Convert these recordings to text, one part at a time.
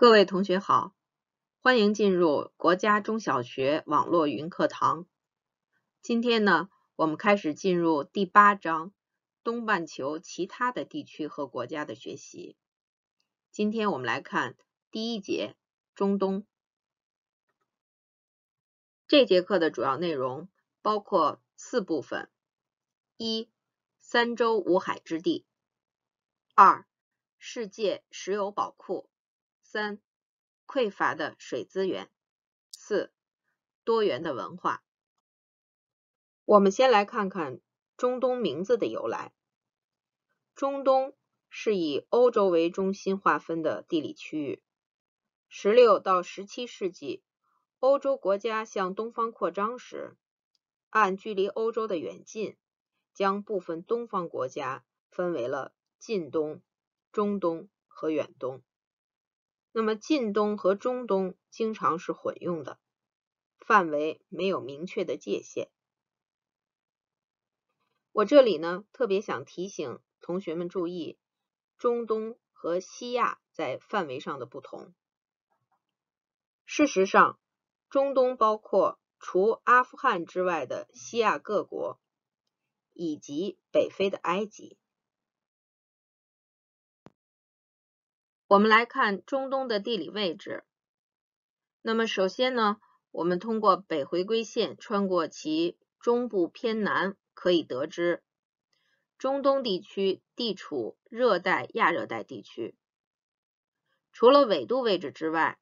各位同学好，欢迎进入国家中小学网络云课堂。今天呢，我们开始进入第八章东半球其他的地区和国家的学习。今天我们来看第一节中东。这节课的主要内容包括四部分：一、三洲五海之地；二、世界石油宝库。三、匮乏的水资源；四、多元的文化。我们先来看看中东名字的由来。中东是以欧洲为中心划分的地理区域。十六到十七世纪，欧洲国家向东方扩张时，按距离欧洲的远近，将部分东方国家分为了近东、中东和远东。那么，近东和中东经常是混用的，范围没有明确的界限。我这里呢，特别想提醒同学们注意中东和西亚在范围上的不同。事实上，中东包括除阿富汗之外的西亚各国，以及北非的埃及。我们来看中东的地理位置。那么首先呢，我们通过北回归线穿过其中部偏南，可以得知中东地区地处热带亚热带地区。除了纬度位置之外，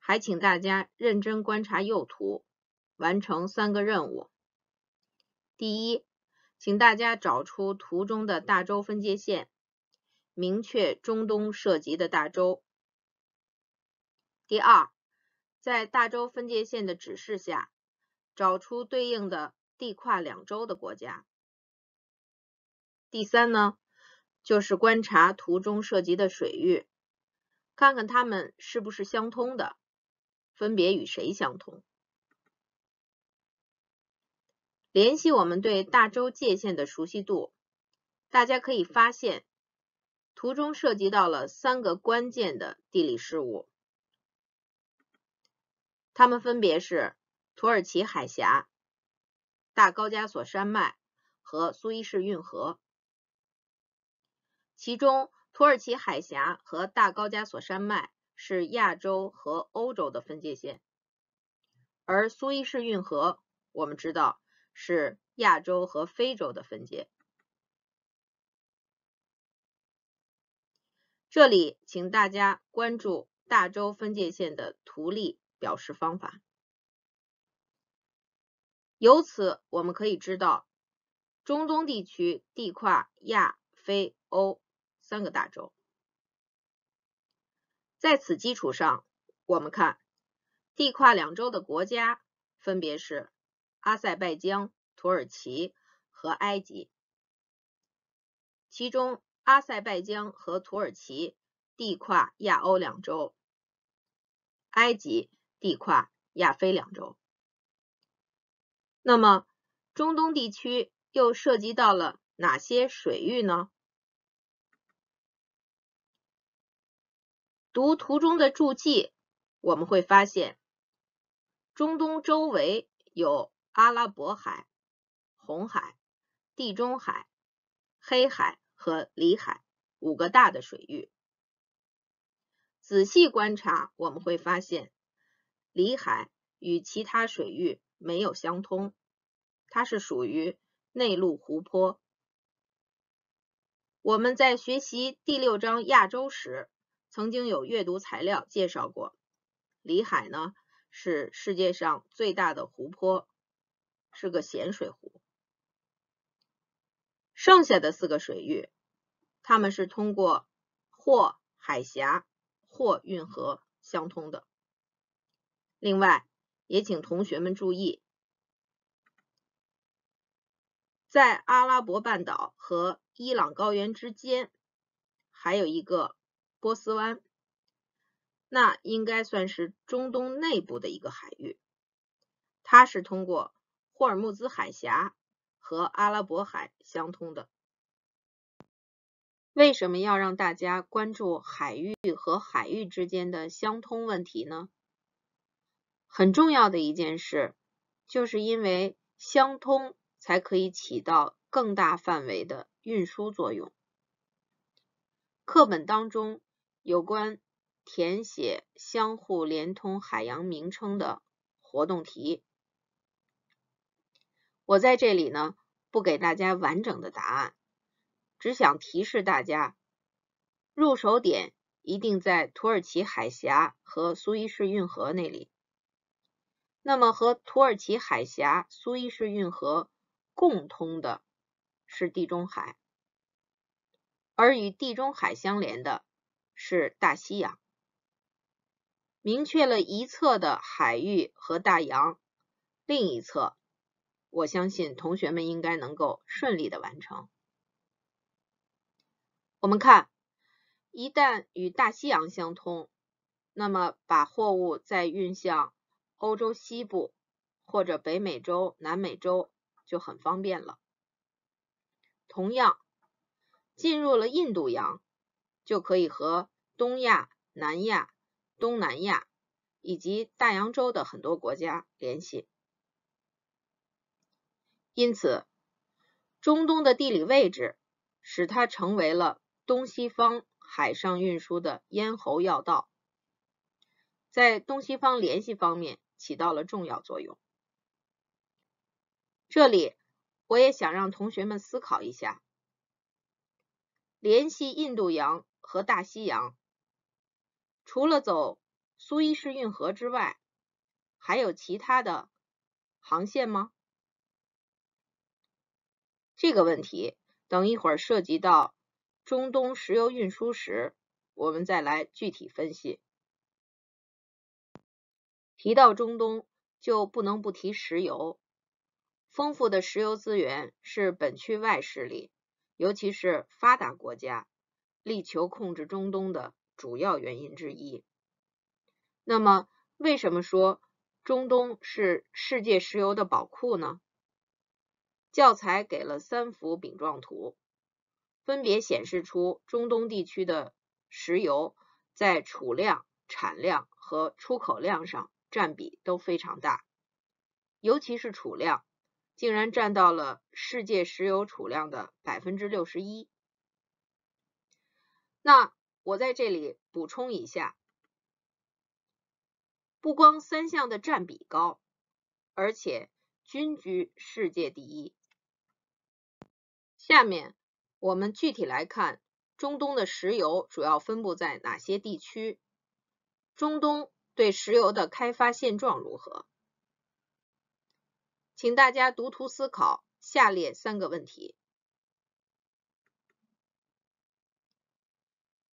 还请大家认真观察右图，完成三个任务。第一，请大家找出图中的大洲分界线。明确中东涉及的大洲。第二，在大洲分界线的指示下，找出对应的地跨两洲的国家。第三呢，就是观察图中涉及的水域，看看它们是不是相通的，分别与谁相通。联系我们对大洲界限的熟悉度，大家可以发现。图中涉及到了三个关键的地理事物，它们分别是土耳其海峡、大高加索山脉和苏伊士运河。其中，土耳其海峡和大高加索山脉是亚洲和欧洲的分界线，而苏伊士运河我们知道是亚洲和非洲的分界。这里请大家关注大洲分界线的图例表示方法。由此我们可以知道，中东地区地跨亚、非、欧三个大洲。在此基础上，我们看地跨两洲的国家分别是阿塞拜疆、土耳其和埃及，其中。阿塞拜疆和土耳其地跨亚欧两洲，埃及地跨亚非两洲。那么中东地区又涉及到了哪些水域呢？读图中的注记，我们会发现，中东周围有阿拉伯海、红海、地中海、黑海。和里海五个大的水域，仔细观察我们会发现，里海与其他水域没有相通，它是属于内陆湖泊。我们在学习第六章亚洲时，曾经有阅读材料介绍过，里海呢是世界上最大的湖泊，是个咸水湖。剩下的四个水域。他们是通过或海峡或运河相通的。另外，也请同学们注意，在阿拉伯半岛和伊朗高原之间还有一个波斯湾，那应该算是中东内部的一个海域，它是通过霍尔木兹海峡和阿拉伯海相通的。为什么要让大家关注海域和海域之间的相通问题呢？很重要的一件事，就是因为相通才可以起到更大范围的运输作用。课本当中有关填写相互连通海洋名称的活动题，我在这里呢不给大家完整的答案。只想提示大家，入手点一定在土耳其海峡和苏伊士运河那里。那么，和土耳其海峡、苏伊士运河共通的是地中海，而与地中海相连的是大西洋。明确了一侧的海域和大洋，另一侧，我相信同学们应该能够顺利的完成。我们看，一旦与大西洋相通，那么把货物再运向欧洲西部或者北美洲、南美洲就很方便了。同样，进入了印度洋，就可以和东亚、南亚、东南亚以及大洋洲的很多国家联系。因此，中东的地理位置使它成为了。东西方海上运输的咽喉要道，在东西方联系方面起到了重要作用。这里我也想让同学们思考一下：联系印度洋和大西洋，除了走苏伊士运河之外，还有其他的航线吗？这个问题等一会儿涉及到。中东石油运输时，我们再来具体分析。提到中东，就不能不提石油。丰富的石油资源是本区外势力，尤其是发达国家力求控制中东的主要原因之一。那么，为什么说中东是世界石油的宝库呢？教材给了三幅饼状图。分别显示出中东地区的石油在储量、产量和出口量上占比都非常大，尤其是储量，竟然占到了世界石油储量的百分之六十一。那我在这里补充一下，不光三项的占比高，而且均居世界第一。下面。我们具体来看，中东的石油主要分布在哪些地区？中东对石油的开发现状如何？请大家读图思考下列三个问题。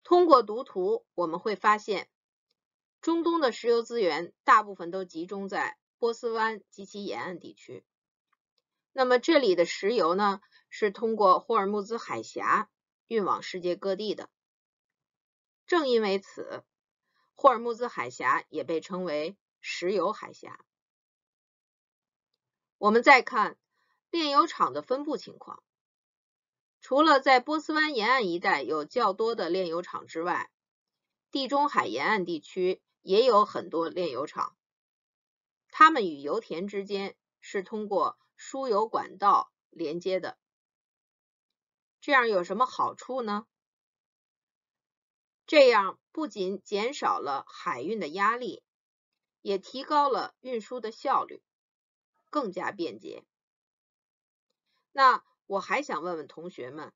通过读图，我们会发现，中东的石油资源大部分都集中在波斯湾及其沿岸地区。那么这里的石油呢？是通过霍尔木兹海峡运往世界各地的。正因为此，霍尔木兹海峡也被称为石油海峡。我们再看炼油厂的分布情况，除了在波斯湾沿岸一带有较多的炼油厂之外，地中海沿岸地区也有很多炼油厂，它们与油田之间是通过输油管道连接的。这样有什么好处呢？这样不仅减少了海运的压力，也提高了运输的效率，更加便捷。那我还想问问同学们，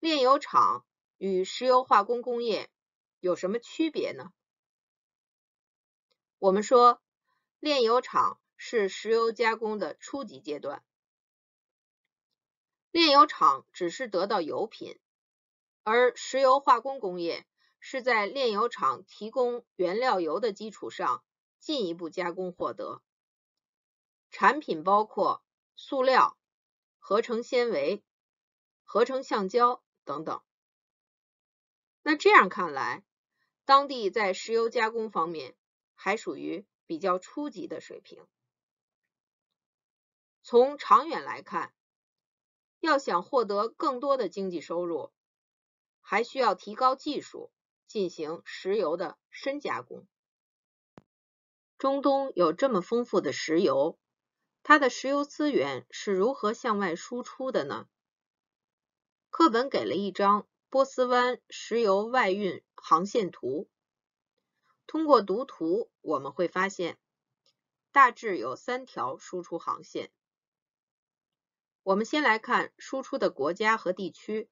炼油厂与石油化工工业有什么区别呢？我们说，炼油厂是石油加工的初级阶段。炼油厂只是得到油品，而石油化工工业是在炼油厂提供原料油的基础上进一步加工获得产品，包括塑料、合成纤维、合成橡胶等等。那这样看来，当地在石油加工方面还属于比较初级的水平。从长远来看，要想获得更多的经济收入，还需要提高技术，进行石油的深加工。中东有这么丰富的石油，它的石油资源是如何向外输出的呢？课本给了一张波斯湾石油外运航线图，通过读图，我们会发现，大致有三条输出航线。我们先来看输出的国家和地区，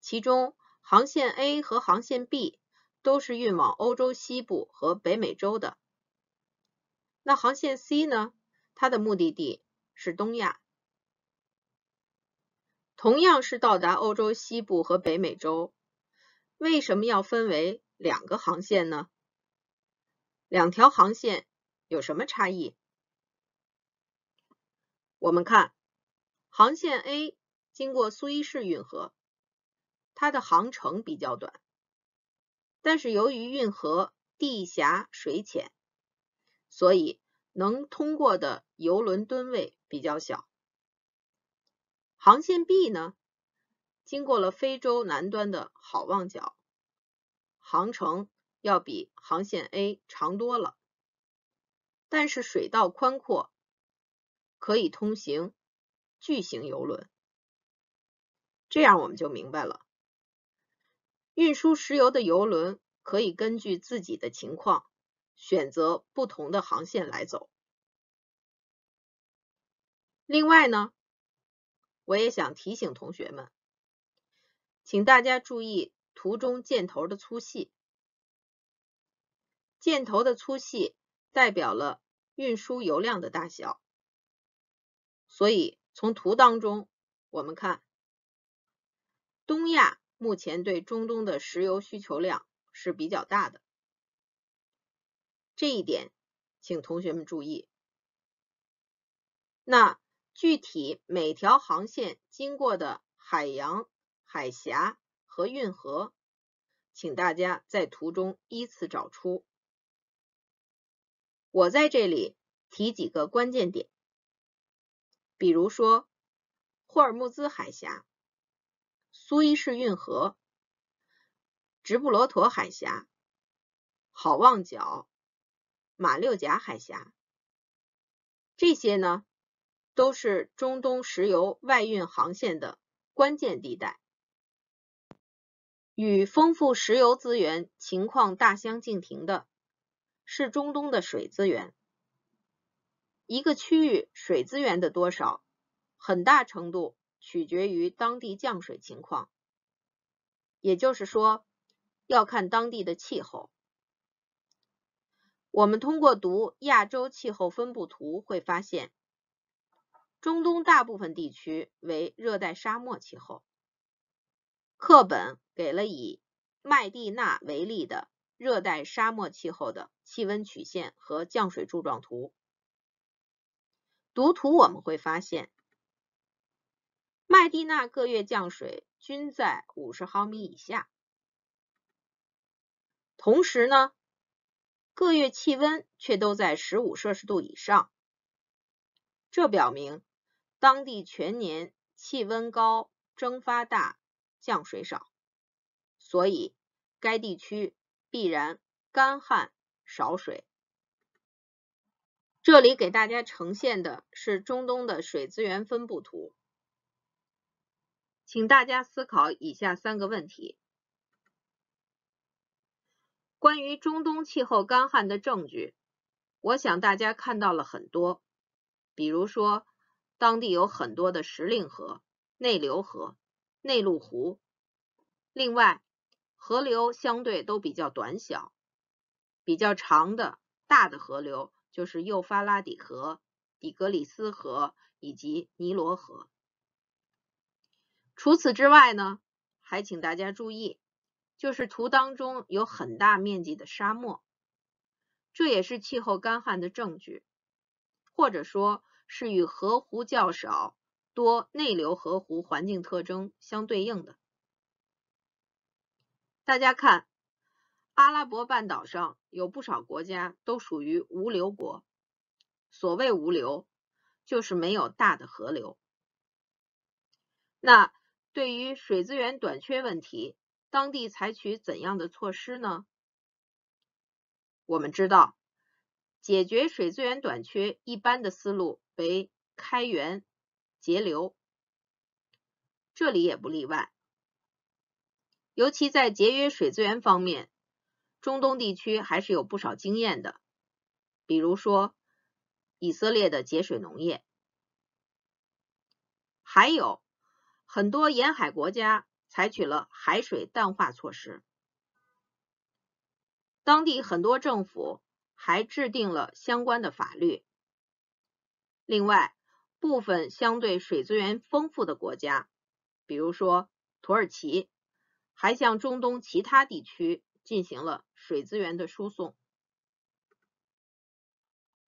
其中航线 A 和航线 B 都是运往欧洲西部和北美洲的。那航线 C 呢？它的目的地是东亚，同样是到达欧洲西部和北美洲，为什么要分为两个航线呢？两条航线有什么差异？我们看。航线 A 经过苏伊士运河，它的航程比较短，但是由于运河地狭水浅，所以能通过的游轮吨位比较小。航线 B 呢，经过了非洲南端的好望角，航程要比航线 A 长多了，但是水道宽阔，可以通行。巨型油轮，这样我们就明白了，运输石油的油轮可以根据自己的情况选择不同的航线来走。另外呢，我也想提醒同学们，请大家注意图中箭头的粗细，箭头的粗细代表了运输油量的大小，所以。从图当中，我们看东亚目前对中东的石油需求量是比较大的，这一点请同学们注意。那具体每条航线经过的海洋、海峡和运河，请大家在图中依次找出。我在这里提几个关键点。比如说，霍尔木兹海峡、苏伊士运河、直布罗陀海峡、好望角、马六甲海峡，这些呢，都是中东石油外运航线的关键地带。与丰富石油资源情况大相径庭的是，中东的水资源。一个区域水资源的多少，很大程度取决于当地降水情况，也就是说，要看当地的气候。我们通过读亚洲气候分布图会发现，中东大部分地区为热带沙漠气候。课本给了以麦地那为例的热带沙漠气候的气温曲线和降水柱状图。读图，我们会发现，麦地那各月降水均在五十毫米以下，同时呢，各月气温却都在十五摄氏度以上。这表明当地全年气温高，蒸发大，降水少，所以该地区必然干旱少水。这里给大家呈现的是中东的水资源分布图，请大家思考以下三个问题：关于中东气候干旱的证据，我想大家看到了很多，比如说当地有很多的时令河、内流河、内陆湖，另外河流相对都比较短小，比较长的大的河流。就是幼发拉底河、底格里斯河以及尼罗河。除此之外呢，还请大家注意，就是图当中有很大面积的沙漠，这也是气候干旱的证据，或者说是与河湖较少、多内流河湖环境特征相对应的。大家看。阿拉伯半岛上有不少国家都属于无流国，所谓无流就是没有大的河流。那对于水资源短缺问题，当地采取怎样的措施呢？我们知道，解决水资源短缺一般的思路为开源节流，这里也不例外。尤其在节约水资源方面。中东地区还是有不少经验的，比如说以色列的节水农业，还有很多沿海国家采取了海水淡化措施，当地很多政府还制定了相关的法律。另外，部分相对水资源丰富的国家，比如说土耳其，还向中东其他地区进行了。水资源的输送。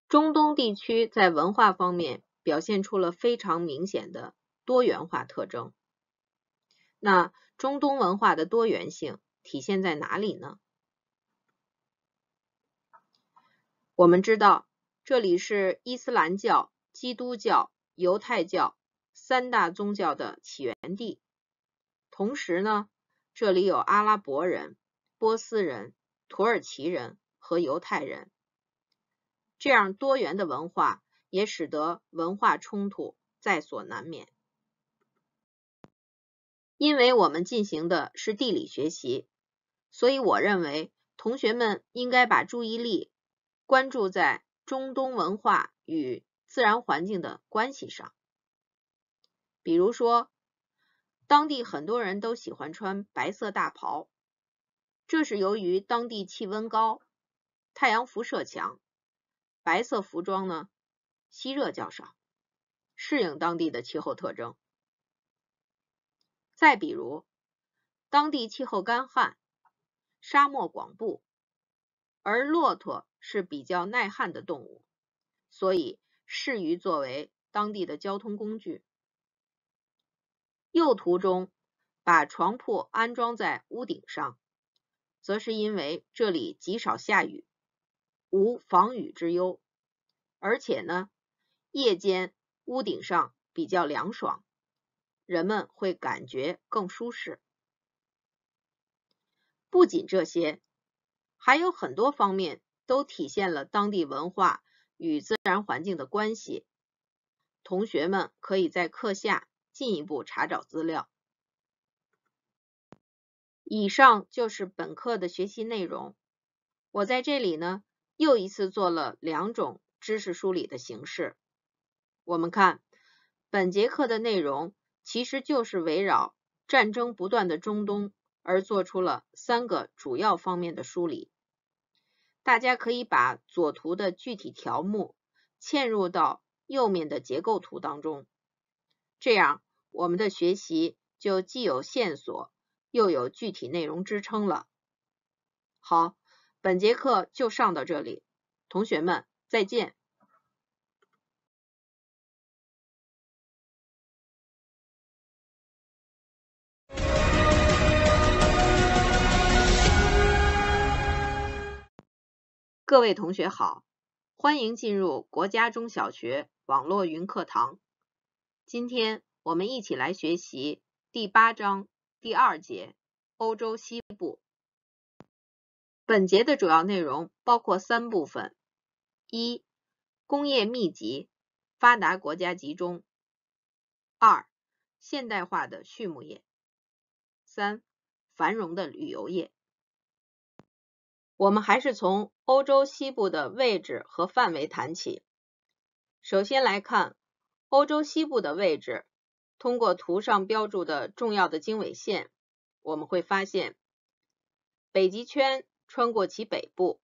中东地区在文化方面表现出了非常明显的多元化特征。那中东文化的多元性体现在哪里呢？我们知道，这里是伊斯兰教、基督教、犹太教三大宗教的起源地，同时呢，这里有阿拉伯人、波斯人。土耳其人和犹太人这样多元的文化，也使得文化冲突在所难免。因为我们进行的是地理学习，所以我认为同学们应该把注意力关注在中东文化与自然环境的关系上。比如说，当地很多人都喜欢穿白色大袍。这是由于当地气温高，太阳辐射强，白色服装呢吸热较少，适应当地的气候特征。再比如，当地气候干旱，沙漠广布，而骆驼是比较耐旱的动物，所以适于作为当地的交通工具。右图中，把床铺安装在屋顶上。则是因为这里极少下雨，无防雨之忧，而且呢，夜间屋顶上比较凉爽，人们会感觉更舒适。不仅这些，还有很多方面都体现了当地文化与自然环境的关系。同学们可以在课下进一步查找资料。以上就是本课的学习内容。我在这里呢，又一次做了两种知识梳理的形式。我们看，本节课的内容其实就是围绕战争不断的中东而做出了三个主要方面的梳理。大家可以把左图的具体条目嵌入到右面的结构图当中，这样我们的学习就既有线索。又有具体内容支撑了。好，本节课就上到这里，同学们再见。各位同学好，欢迎进入国家中小学网络云课堂。今天我们一起来学习第八章。第二节，欧洲西部。本节的主要内容包括三部分：一、工业密集，发达国家集中；二、现代化的畜牧业；三、繁荣的旅游业。我们还是从欧洲西部的位置和范围谈起。首先来看欧洲西部的位置。通过图上标注的重要的经纬线，我们会发现，北极圈穿过其北部，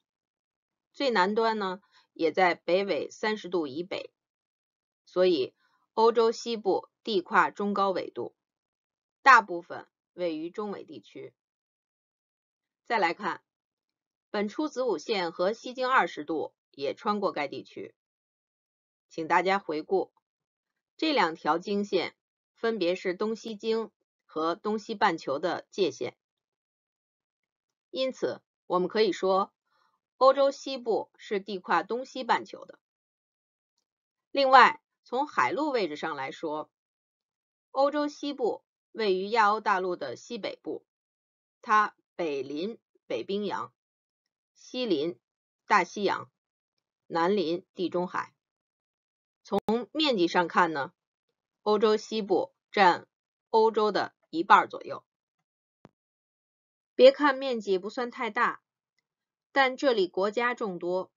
最南端呢也在北纬三十度以北，所以欧洲西部地跨中高纬度，大部分位于中纬地区。再来看，本初子午线和西经二十度也穿过该地区，请大家回顾这两条经线。分别是东西经和东西半球的界限，因此我们可以说，欧洲西部是地跨东西半球的。另外，从海陆位置上来说，欧洲西部位于亚欧大陆的西北部，它北临北冰洋，西临大西洋，南临地中海。从面积上看呢？欧洲西部占欧洲的一半左右，别看面积不算太大，但这里国家众多。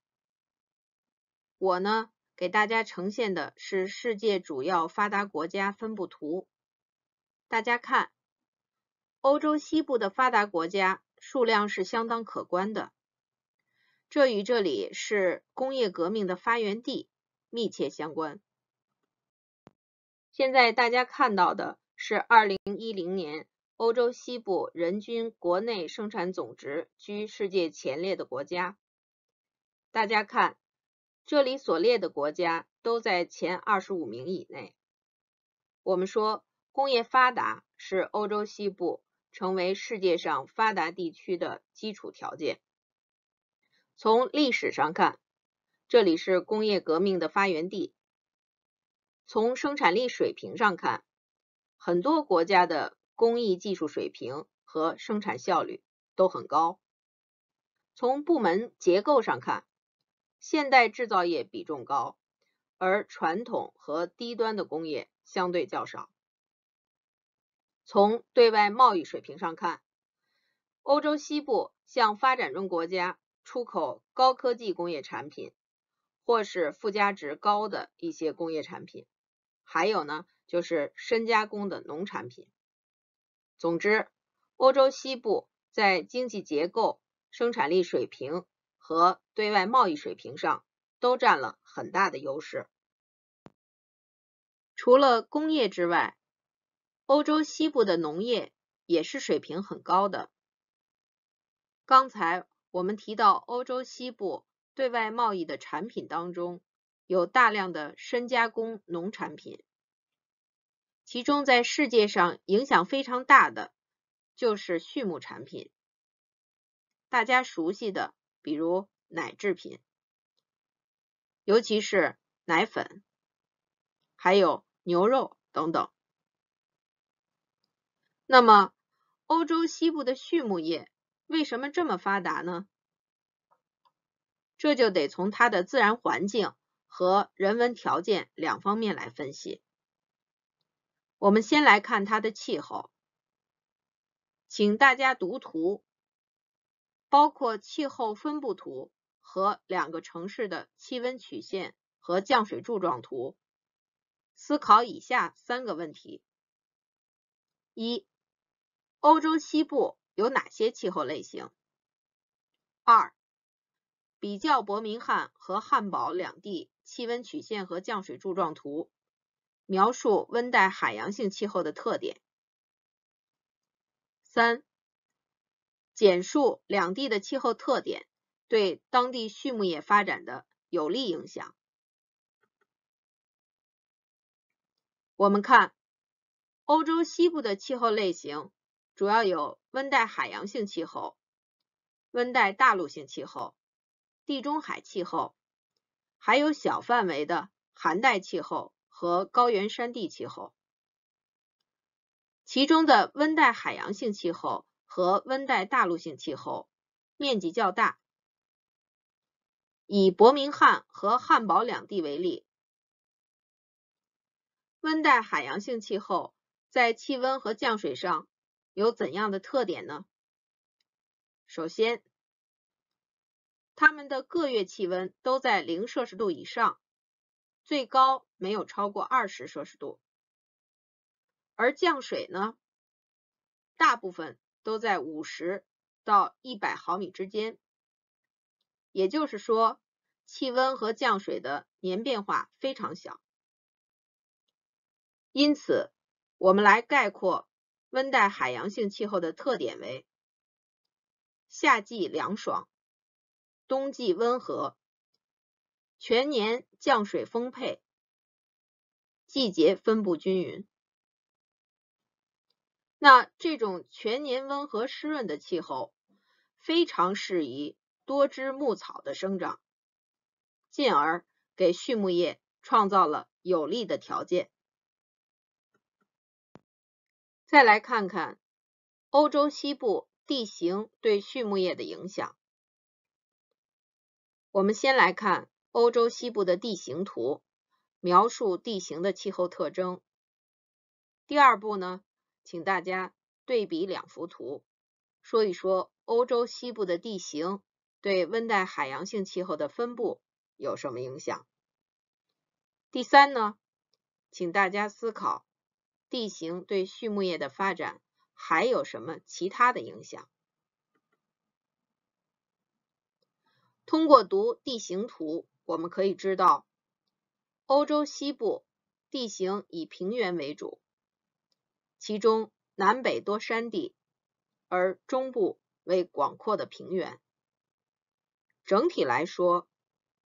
我呢，给大家呈现的是世界主要发达国家分布图。大家看，欧洲西部的发达国家数量是相当可观的，这与这里是工业革命的发源地密切相关。现在大家看到的是2010年欧洲西部人均国内生产总值居世界前列的国家。大家看，这里所列的国家都在前25名以内。我们说，工业发达是欧洲西部成为世界上发达地区的基础条件。从历史上看，这里是工业革命的发源地。从生产力水平上看，很多国家的工艺技术水平和生产效率都很高。从部门结构上看，现代制造业比重高，而传统和低端的工业相对较少。从对外贸易水平上看，欧洲西部向发展中国家出口高科技工业产品，或是附加值高的一些工业产品。还有呢，就是深加工的农产品。总之，欧洲西部在经济结构、生产力水平和对外贸易水平上都占了很大的优势。除了工业之外，欧洲西部的农业也是水平很高的。刚才我们提到欧洲西部对外贸易的产品当中。有大量的深加工农产品，其中在世界上影响非常大的就是畜牧产品。大家熟悉的，比如奶制品，尤其是奶粉，还有牛肉等等。那么，欧洲西部的畜牧业为什么这么发达呢？这就得从它的自然环境。和人文条件两方面来分析。我们先来看它的气候，请大家读图，包括气候分布图和两个城市的气温曲线和降水柱状图，思考以下三个问题：一、欧洲西部有哪些气候类型？二、比较伯明翰和汉堡两地。气温曲线和降水柱状图，描述温带海洋性气候的特点。三、简述两地的气候特点对当地畜牧业发展的有利影响。我们看欧洲西部的气候类型主要有温带海洋性气候、温带大陆性气候、地中海气候。还有小范围的寒带气候和高原山地气候，其中的温带海洋性气候和温带大陆性气候面积较大。以伯明翰和汉堡两地为例，温带海洋性气候在气温和降水上有怎样的特点呢？首先，它们的各月气温都在零摄氏度以上，最高没有超过二十摄氏度，而降水呢，大部分都在五十到一百毫米之间，也就是说，气温和降水的年变化非常小。因此，我们来概括温带海洋性气候的特点为：夏季凉爽。冬季温和，全年降水丰沛，季节分布均匀。那这种全年温和湿润的气候，非常适宜多枝牧草的生长，进而给畜牧业创造了有利的条件。再来看看欧洲西部地形对畜牧业的影响。我们先来看欧洲西部的地形图，描述地形的气候特征。第二步呢，请大家对比两幅图，说一说欧洲西部的地形对温带海洋性气候的分布有什么影响。第三呢，请大家思考地形对畜牧业的发展还有什么其他的影响。通过读地形图，我们可以知道，欧洲西部地形以平原为主，其中南北多山地，而中部为广阔的平原。整体来说，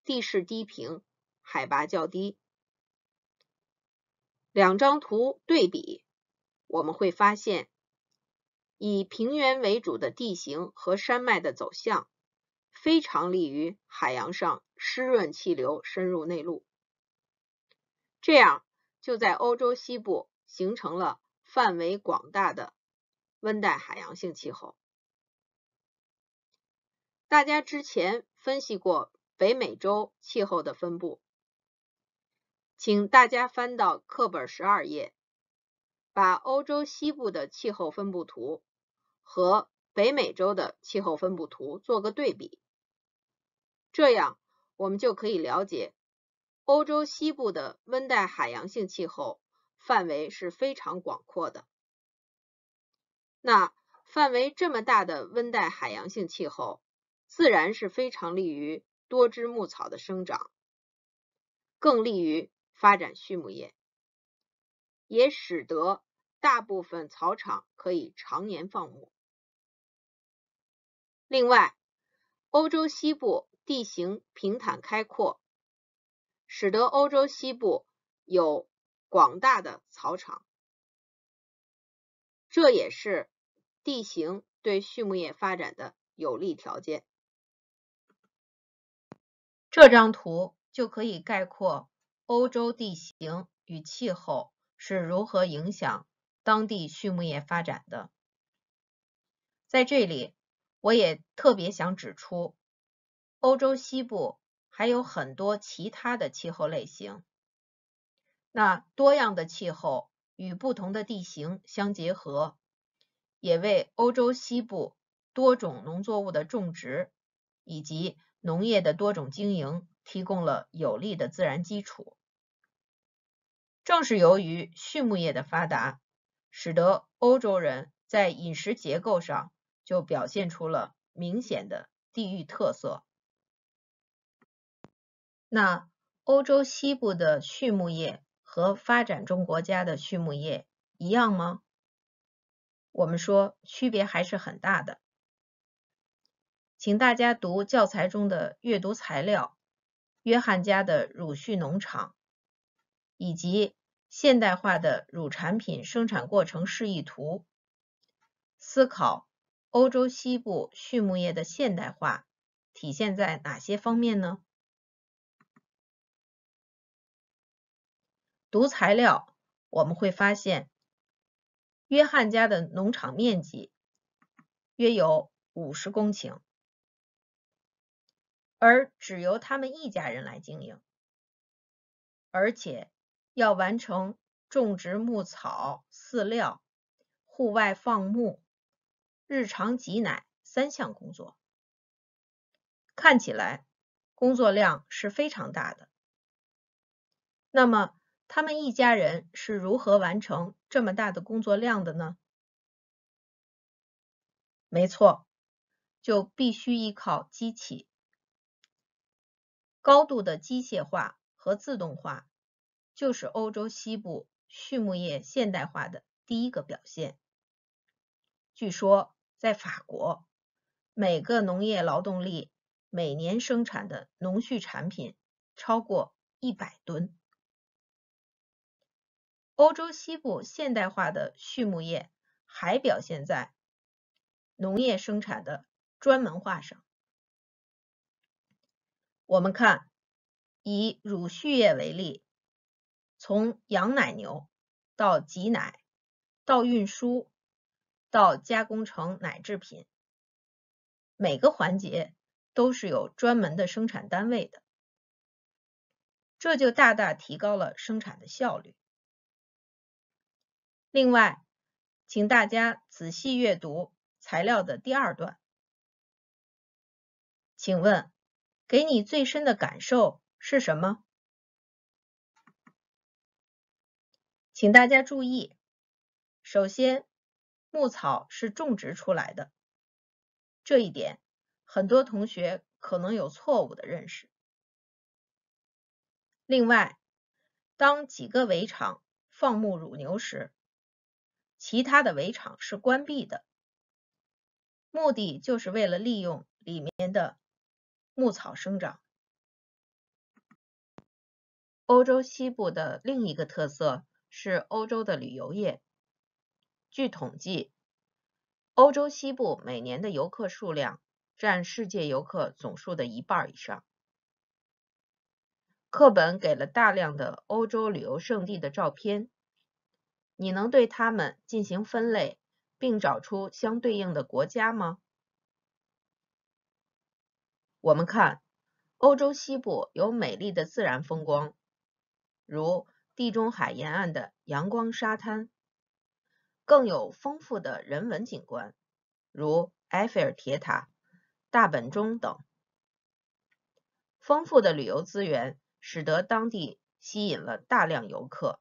地势低平，海拔较低。两张图对比，我们会发现，以平原为主的地形和山脉的走向。非常利于海洋上湿润气流深入内陆，这样就在欧洲西部形成了范围广大的温带海洋性气候。大家之前分析过北美洲气候的分布，请大家翻到课本十二页，把欧洲西部的气候分布图和北美洲的气候分布图做个对比。这样，我们就可以了解欧洲西部的温带海洋性气候范围是非常广阔的。那范围这么大的温带海洋性气候，自然是非常利于多枝牧草的生长，更利于发展畜牧业，也使得大部分草场可以常年放牧。另外，欧洲西部。地形平坦开阔，使得欧洲西部有广大的草场，这也是地形对畜牧业发展的有利条件。这张图就可以概括欧洲地形与气候是如何影响当地畜牧业发展的。在这里，我也特别想指出。欧洲西部还有很多其他的气候类型，那多样的气候与不同的地形相结合，也为欧洲西部多种农作物的种植以及农业的多种经营提供了有利的自然基础。正是由于畜牧业的发达，使得欧洲人在饮食结构上就表现出了明显的地域特色。那欧洲西部的畜牧业和发展中国家的畜牧业一样吗？我们说区别还是很大的。请大家读教材中的阅读材料《约翰家的乳畜农场》，以及现代化的乳产品生产过程示意图，思考欧洲西部畜牧业的现代化体现在哪些方面呢？读材料，我们会发现，约翰家的农场面积约有五十公顷，而只由他们一家人来经营，而且要完成种植牧草、饲料、户外放牧、日常挤奶三项工作，看起来工作量是非常大的。那么，他们一家人是如何完成这么大的工作量的呢？没错，就必须依靠机器，高度的机械化和自动化，就是欧洲西部畜牧业现代化的第一个表现。据说，在法国，每个农业劳动力每年生产的农畜产品超过一百吨。欧洲西部现代化的畜牧业还表现在农业生产的专门化上。我们看，以乳畜业为例，从养奶牛到挤奶，到运输，到加工成奶制品，每个环节都是有专门的生产单位的，这就大大提高了生产的效率。另外，请大家仔细阅读材料的第二段。请问，给你最深的感受是什么？请大家注意，首先，牧草是种植出来的，这一点很多同学可能有错误的认识。另外，当几个围场放牧乳牛时，其他的围场是关闭的，目的就是为了利用里面的牧草生长。欧洲西部的另一个特色是欧洲的旅游业。据统计，欧洲西部每年的游客数量占世界游客总数的一半以上。课本给了大量的欧洲旅游胜地的照片。你能对它们进行分类，并找出相对应的国家吗？我们看，欧洲西部有美丽的自然风光，如地中海沿岸的阳光沙滩，更有丰富的人文景观，如埃菲尔铁塔、大本钟等。丰富的旅游资源使得当地吸引了大量游客。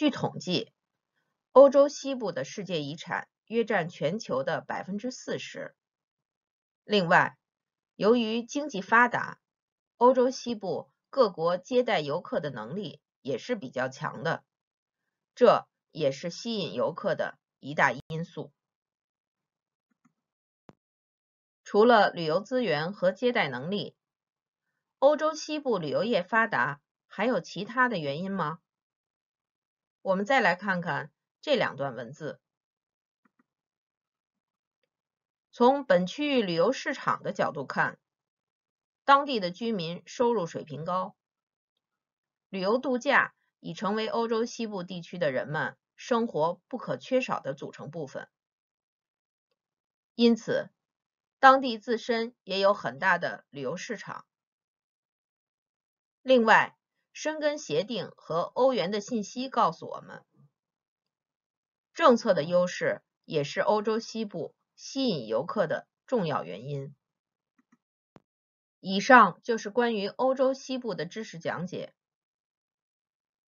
据统计，欧洲西部的世界遗产约占全球的百分之四十。另外，由于经济发达，欧洲西部各国接待游客的能力也是比较强的，这也是吸引游客的一大因素。除了旅游资源和接待能力，欧洲西部旅游业发达还有其他的原因吗？我们再来看看这两段文字。从本区域旅游市场的角度看，当地的居民收入水平高，旅游度假已成为欧洲西部地区的人们生活不可缺少的组成部分。因此，当地自身也有很大的旅游市场。另外，深根协定和欧元的信息告诉我们，政策的优势也是欧洲西部吸引游客的重要原因。以上就是关于欧洲西部的知识讲解。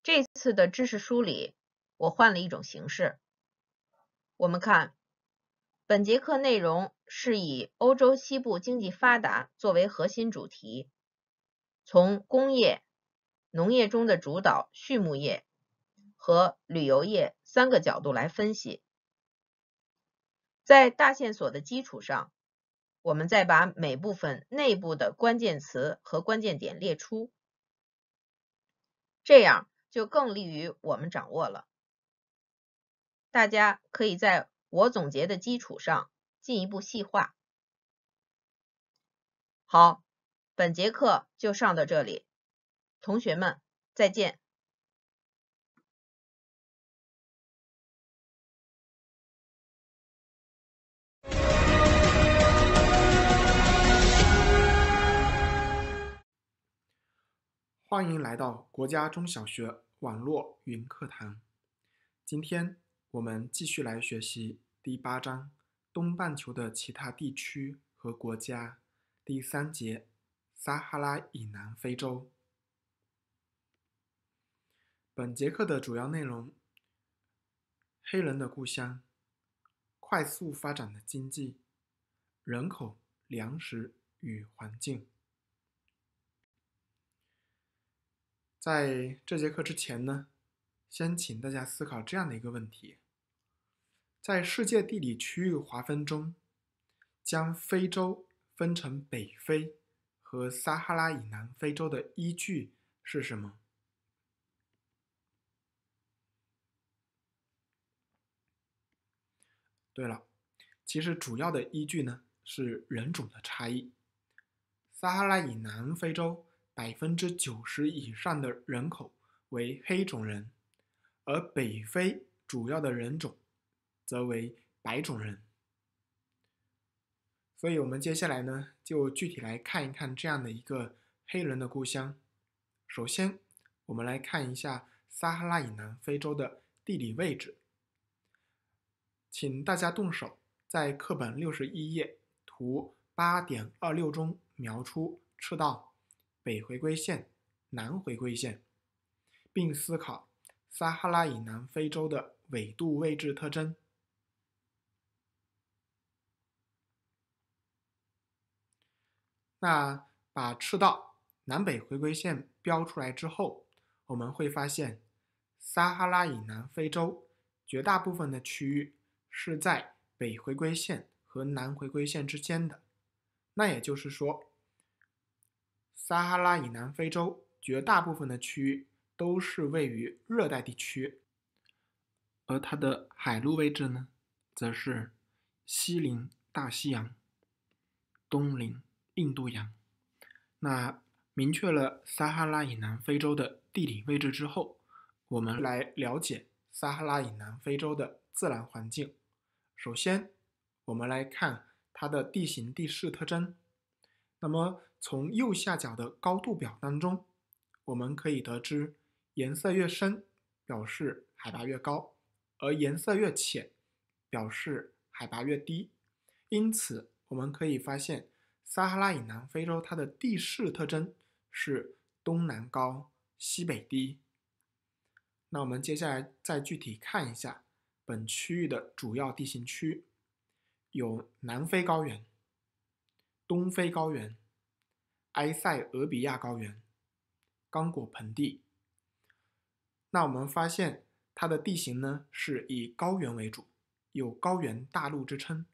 这次的知识梳理，我换了一种形式。我们看，本节课内容是以欧洲西部经济发达作为核心主题，从工业。农业中的主导、畜牧业和旅游业三个角度来分析。在大线索的基础上，我们再把每部分内部的关键词和关键点列出，这样就更利于我们掌握了。大家可以在我总结的基础上进一步细化。好，本节课就上到这里。同学们，再见！欢迎来到国家中小学网络云课堂。今天我们继续来学习第八章《东半球的其他地区和国家》第三节《撒哈拉以南非洲》。本节课的主要内容：黑人的故乡，快速发展的经济，人口、粮食与环境。在这节课之前呢，先请大家思考这样的一个问题：在世界地理区域划分中，将非洲分成北非和撒哈拉以南非洲的依据是什么？对了，其实主要的依据呢是人种的差异。撒哈拉以南非洲百分之九十以上的人口为黑种人，而北非主要的人种则为白种人。所以，我们接下来呢就具体来看一看这样的一个黑人的故乡。首先，我们来看一下撒哈拉以南非洲的地理位置。请大家动手，在课本六十一页图八点二六中描出赤道、北回归线、南回归线，并思考撒哈拉以南非洲的纬度位置特征。那把赤道、南北回归线标出来之后，我们会发现，撒哈拉以南非洲绝大部分的区域。是在北回归线和南回归线之间的，那也就是说，撒哈拉以南非洲绝大部分的区域都是位于热带地区，而它的海陆位置呢，则是西临大西洋，东临印度洋。那明确了撒哈拉以南非洲的地理位置之后，我们来了解撒哈拉以南非洲的自然环境。首先，我们来看它的地形地势特征。那么，从右下角的高度表当中，我们可以得知，颜色越深表示海拔越高，而颜色越浅表示海拔越低。因此，我们可以发现，撒哈拉以南非洲它的地势特征是东南高、西北低。那我们接下来再具体看一下。本区域的主要地形区有南非高原、东非高原、埃塞俄比亚高原、刚果盆地。那我们发现它的地形呢是以高原为主，有高原大陆之称。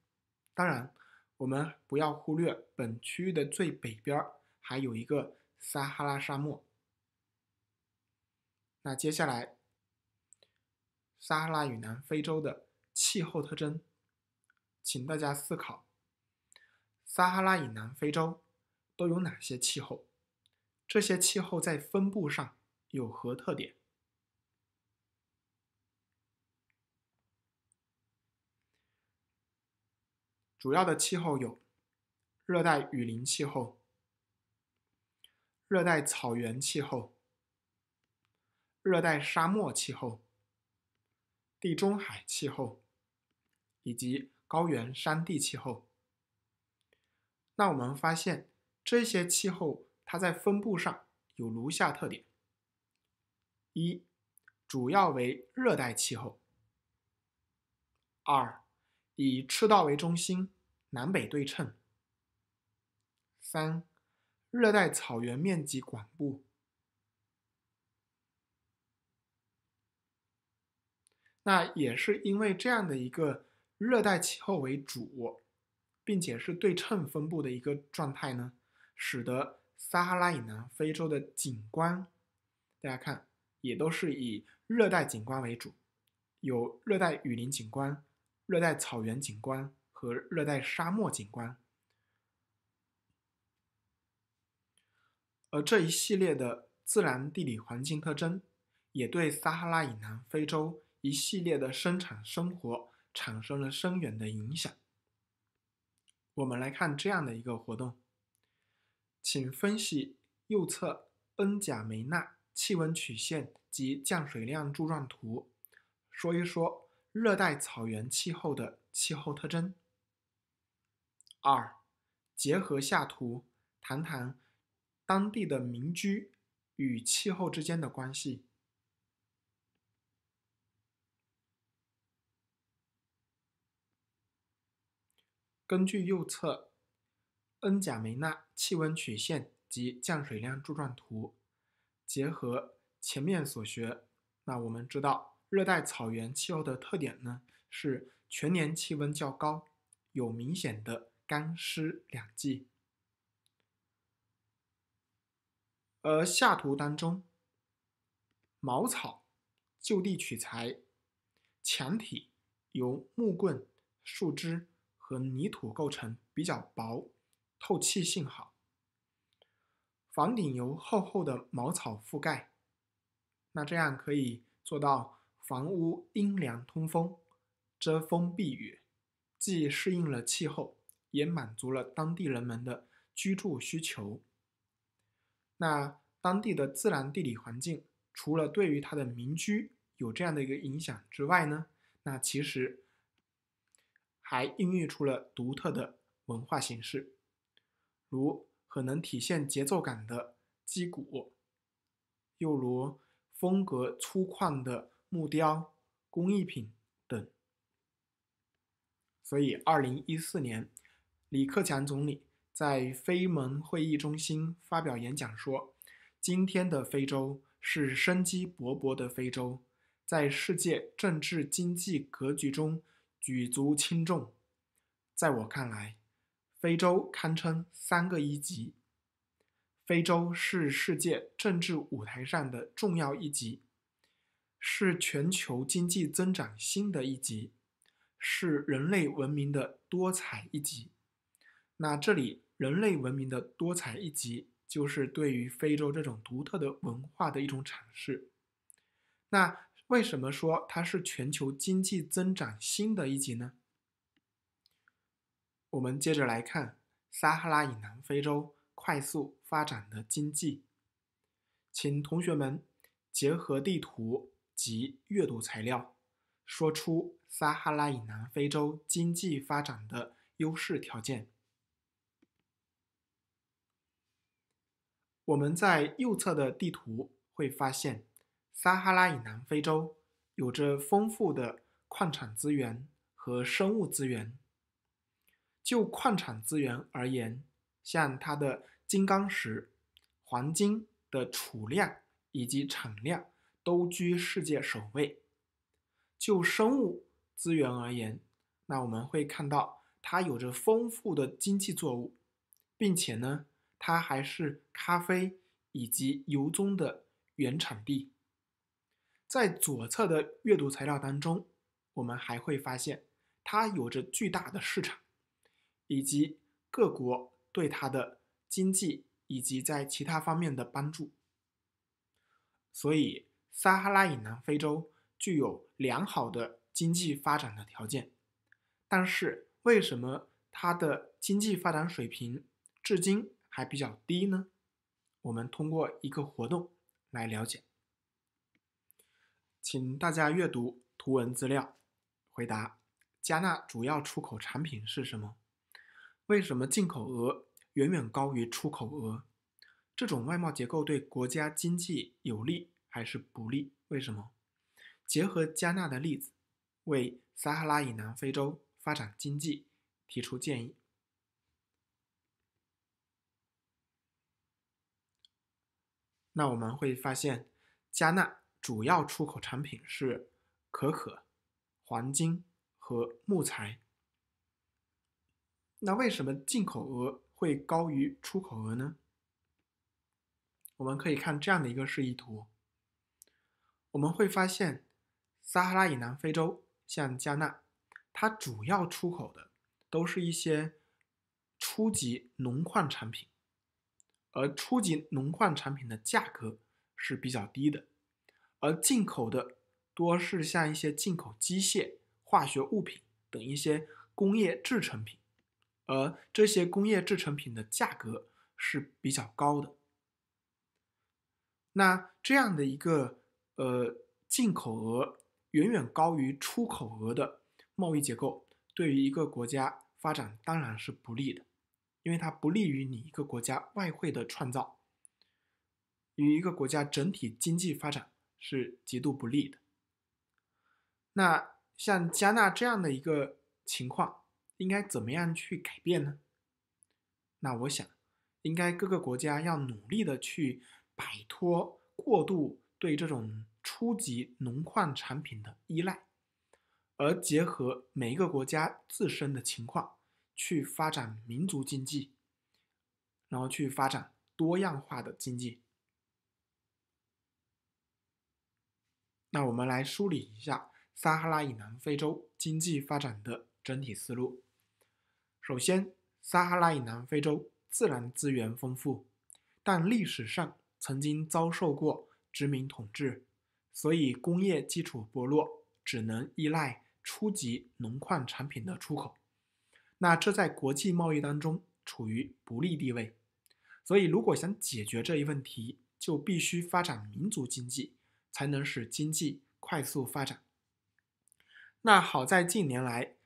当然，我们不要忽略本区域的最北边还有一个撒哈拉沙漠。那接下来。撒哈拉以南非洲的气候特征，请大家思考：撒哈拉以南非洲都有哪些气候？这些气候在分布上有何特点？主要的气候有热带雨林气候、热带草原气候、热带沙漠气候。地中海气候以及高原山地气候。那我们发现这些气候，它在分布上有如下特点：一、主要为热带气候；二、以赤道为中心，南北对称；三、热带草原面积广布。那也是因为这样的一个热带气候为主，并且是对称分布的一个状态呢，使得撒哈拉以南非洲的景观，大家看也都是以热带景观为主，有热带雨林景观、热带草原景观和热带沙漠景观。而这一系列的自然地理环境特征，也对撒哈拉以南非洲。一系列的生产生活产生了深远的影响。我们来看这样的一个活动，请分析右侧恩贾梅纳气温曲线及降水量柱状图，说一说热带草原气候的气候特征。二，结合下图，谈谈当地的民居与气候之间的关系。根据右侧恩贾梅纳气温曲线及降水量柱状图，结合前面所学，那我们知道热带草原气候的特点呢是全年气温较高，有明显的干湿两季。而下图当中，茅草就地取材，墙体由木棍、树枝。和泥土构成比较薄，透气性好。房顶由厚厚的茅草覆盖，那这样可以做到房屋阴凉通风、遮风避雨，既适应了气候，也满足了当地人们的居住需求。那当地的自然地理环境，除了对于它的民居有这样的一个影响之外呢，那其实。还孕育出了独特的文化形式，如可能体现节奏感的击鼓，又如风格粗犷的木雕工艺品等。所以，二零一四年，李克强总理在非盟会议中心发表演讲说：“今天的非洲是生机勃勃的非洲，在世界政治经济格局中。”举足轻重，在我看来，非洲堪称三个一级。非洲是世界政治舞台上的重要一级，是全球经济增长新的一级，是人类文明的多彩一级。那这里，人类文明的多彩一级，就是对于非洲这种独特的文化的一种阐释。那。为什么说它是全球经济增长新的一级呢？我们接着来看撒哈拉以南非洲快速发展的经济。请同学们结合地图及阅读材料，说出撒哈拉以南非洲经济发展的优势条件。我们在右侧的地图会发现。撒哈拉以南非洲有着丰富的矿产资源和生物资源。就矿产资源而言，像它的金刚石、黄金的储量以及产量都居世界首位。就生物资源而言，那我们会看到它有着丰富的经济作物，并且呢，它还是咖啡以及油棕的原产地。在左侧的阅读材料当中，我们还会发现，它有着巨大的市场，以及各国对它的经济以及在其他方面的帮助。所以，撒哈拉以南非洲具有良好的经济发展的条件，但是为什么它的经济发展水平至今还比较低呢？我们通过一个活动来了解。请大家阅读图文资料，回答：加纳主要出口产品是什么？为什么进口额远远高于出口额？这种外贸结构对国家经济有利还是不利？为什么？结合加纳的例子，为撒哈拉以南非洲发展经济提出建议。那我们会发现，加纳。主要出口产品是可可、黄金和木材。那为什么进口额会高于出口额呢？我们可以看这样的一个示意图，我们会发现，撒哈拉以南非洲，像加纳，它主要出口的都是一些初级农矿产品，而初级农矿产品的价格是比较低的。而进口的多是像一些进口机械、化学物品等一些工业制成品，而这些工业制成品的价格是比较高的。那这样的一个呃进口额远远高于出口额的贸易结构，对于一个国家发展当然是不利的，因为它不利于你一个国家外汇的创造，与一个国家整体经济发展。是极度不利的。那像加纳这样的一个情况，应该怎么样去改变呢？那我想，应该各个国家要努力的去摆脱过度对这种初级农矿产品的依赖，而结合每一个国家自身的情况，去发展民族经济，然后去发展多样化的经济。那我们来梳理一下撒哈拉以南非洲经济发展的整体思路。首先，撒哈拉以南非洲自然资源丰富，但历史上曾经遭受过殖民统治，所以工业基础薄弱，只能依赖初级农矿产品的出口。那这在国际贸易当中处于不利地位。所以，如果想解决这一问题，就必须发展民族经济。才能使经济快速发展。那好在近年来，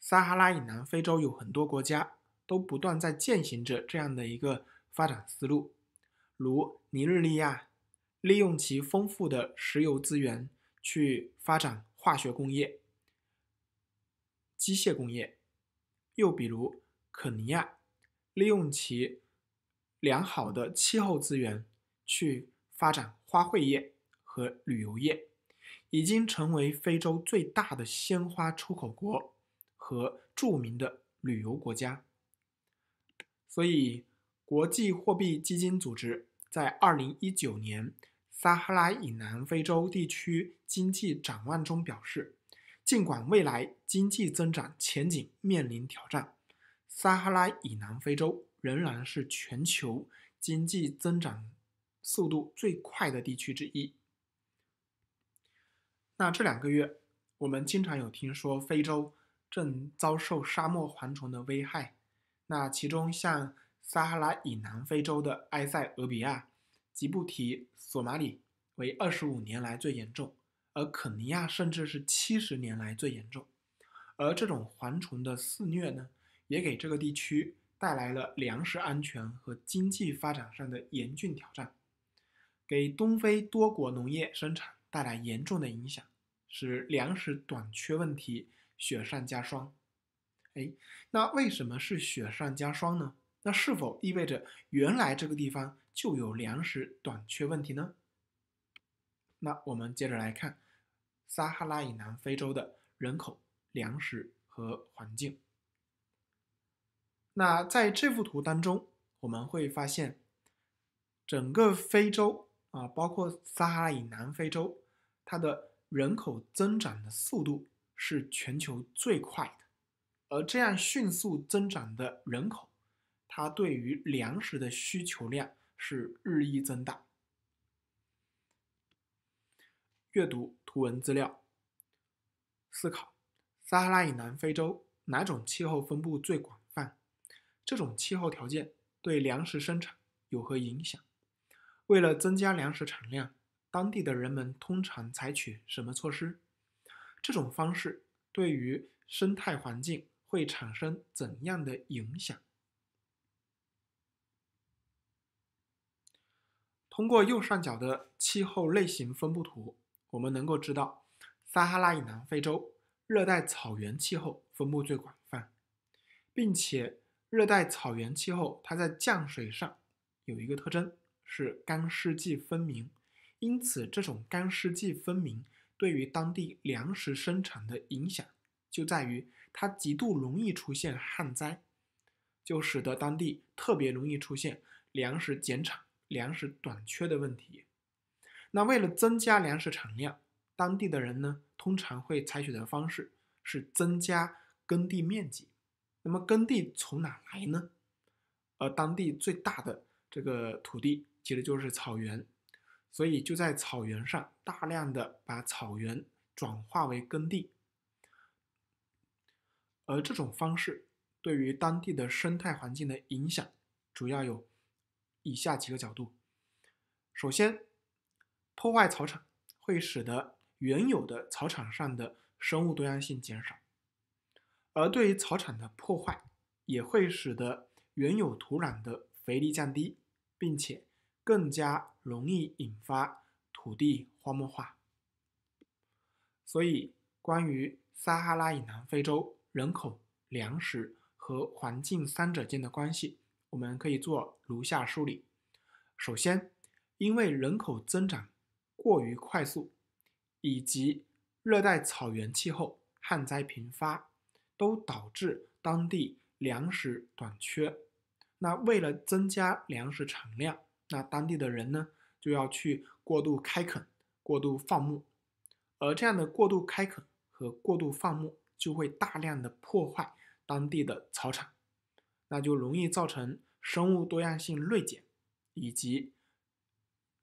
撒哈拉以南非洲有很多国家都不断在践行着这样的一个发展思路，如尼日利亚利用其丰富的石油资源去发展化学工业、机械工业；又比如肯尼亚利用其良好的气候资源去发展花卉业。和旅游业已经成为非洲最大的鲜花出口国和著名的旅游国家。所以，国际货币基金组织在2019年撒哈拉以南非洲地区经济展望中表示，尽管未来经济增长前景面临挑战，撒哈拉以南非洲仍然是全球经济增长速度最快的地区之一。那这两个月，我们经常有听说非洲正遭受沙漠蝗虫的危害。那其中像撒哈拉以南非洲的埃塞俄比亚、吉布提、索马里为二十五年来最严重，而肯尼亚甚至是七十年来最严重。而这种蝗虫的肆虐呢，也给这个地区带来了粮食安全和经济发展上的严峻挑战，给东非多国农业生产。带来严重的影响，使粮食短缺问题雪上加霜。哎，那为什么是雪上加霜呢？那是否意味着原来这个地方就有粮食短缺问题呢？那我们接着来看撒哈拉以南非洲的人口、粮食和环境。那在这幅图当中，我们会发现，整个非洲啊，包括撒哈拉以南非洲。它的人口增长的速度是全球最快的，而这样迅速增长的人口，它对于粮食的需求量是日益增大。阅读图文资料，思考：撒哈拉以南非洲哪种气候分布最广泛？这种气候条件对粮食生产有何影响？为了增加粮食产量。当地的人们通常采取什么措施？这种方式对于生态环境会产生怎样的影响？通过右上角的气候类型分布图，我们能够知道，撒哈拉以南非洲热带草原气候分布最广泛，并且热带草原气候它在降水上有一个特征，是干湿季分明。因此，这种干湿季分明对于当地粮食生产的影响，就在于它极度容易出现旱灾，就使得当地特别容易出现粮食减产、粮食短缺的问题。那为了增加粮食产量，当地的人呢，通常会采取的方式是增加耕地面积。那么耕地从哪来呢？而当地最大的这个土地其实就是草原。所以就在草原上大量的把草原转化为耕地，而这种方式对于当地的生态环境的影响主要有以下几个角度：首先，破坏草场会使得原有的草场上的生物多样性减少，而对于草场的破坏也会使得原有土壤的肥力降低，并且。更加容易引发土地荒漠化。所以，关于撒哈拉以南非洲人口、粮食和环境三者间的关系，我们可以做如下梳理：首先，因为人口增长过于快速，以及热带草原气候、旱灾频发，都导致当地粮食短缺。那为了增加粮食产量，那当地的人呢，就要去过度开垦、过度放牧，而这样的过度开垦和过度放牧，就会大量的破坏当地的草场，那就容易造成生物多样性锐减，以及